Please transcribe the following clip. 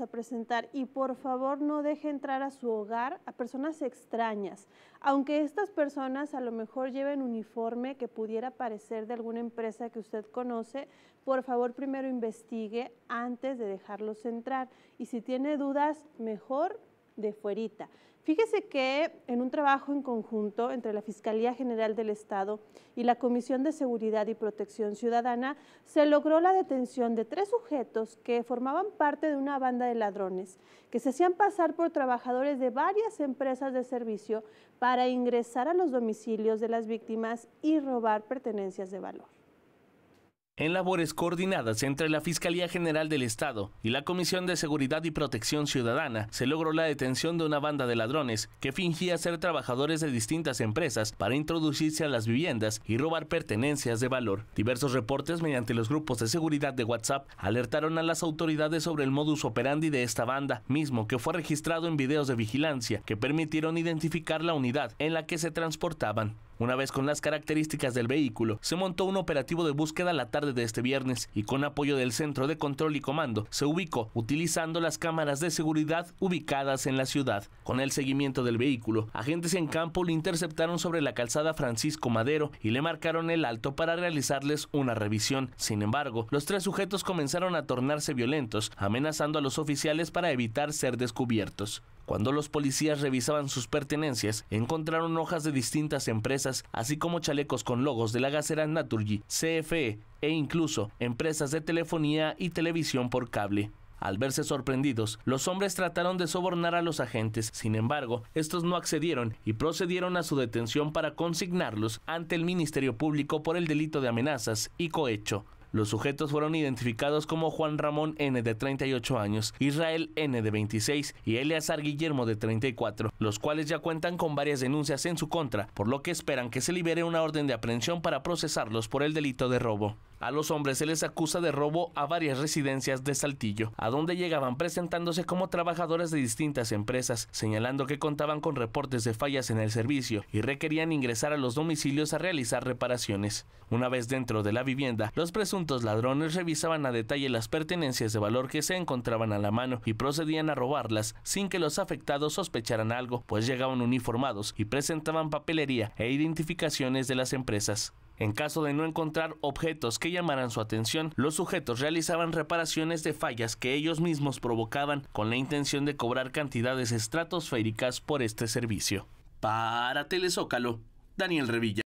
a presentar y por favor no deje entrar a su hogar a personas extrañas, aunque estas personas a lo mejor lleven uniforme que pudiera parecer de alguna empresa que usted conoce, por favor primero investigue antes de dejarlos entrar y si tiene dudas, mejor de fuerita. Fíjese que en un trabajo en conjunto entre la Fiscalía General del Estado y la Comisión de Seguridad y Protección Ciudadana se logró la detención de tres sujetos que formaban parte de una banda de ladrones que se hacían pasar por trabajadores de varias empresas de servicio para ingresar a los domicilios de las víctimas y robar pertenencias de valor en labores coordinadas entre la Fiscalía General del Estado y la Comisión de Seguridad y Protección Ciudadana, se logró la detención de una banda de ladrones que fingía ser trabajadores de distintas empresas para introducirse a las viviendas y robar pertenencias de valor. Diversos reportes mediante los grupos de seguridad de WhatsApp alertaron a las autoridades sobre el modus operandi de esta banda, mismo que fue registrado en videos de vigilancia que permitieron identificar la unidad en la que se transportaban. Una vez con las características del vehículo, se montó un operativo de búsqueda la tarde de este viernes y con apoyo del Centro de Control y Comando se ubicó utilizando las cámaras de seguridad ubicadas en la ciudad. Con el seguimiento del vehículo, agentes en campo lo interceptaron sobre la calzada Francisco Madero y le marcaron el alto para realizarles una revisión. Sin embargo, los tres sujetos comenzaron a tornarse violentos, amenazando a los oficiales para evitar ser descubiertos. Cuando los policías revisaban sus pertenencias, encontraron hojas de distintas empresas, así como chalecos con logos de la gasera Naturgy, CFE e incluso empresas de telefonía y televisión por cable. Al verse sorprendidos, los hombres trataron de sobornar a los agentes, sin embargo, estos no accedieron y procedieron a su detención para consignarlos ante el Ministerio Público por el delito de amenazas y cohecho. Los sujetos fueron identificados como Juan Ramón N de 38 años, Israel N de 26 y Eleazar Guillermo de 34, los cuales ya cuentan con varias denuncias en su contra, por lo que esperan que se libere una orden de aprehensión para procesarlos por el delito de robo. A los hombres se les acusa de robo a varias residencias de Saltillo, a donde llegaban presentándose como trabajadores de distintas empresas, señalando que contaban con reportes de fallas en el servicio y requerían ingresar a los domicilios a realizar reparaciones. Una vez dentro de la vivienda, los presuntos ladrones revisaban a detalle las pertenencias de valor que se encontraban a la mano y procedían a robarlas sin que los afectados sospecharan algo, pues llegaban uniformados y presentaban papelería e identificaciones de las empresas. En caso de no encontrar objetos que llamaran su atención, los sujetos realizaban reparaciones de fallas que ellos mismos provocaban con la intención de cobrar cantidades estratosféricas por este servicio. Para Telezócalo, Daniel Revilla.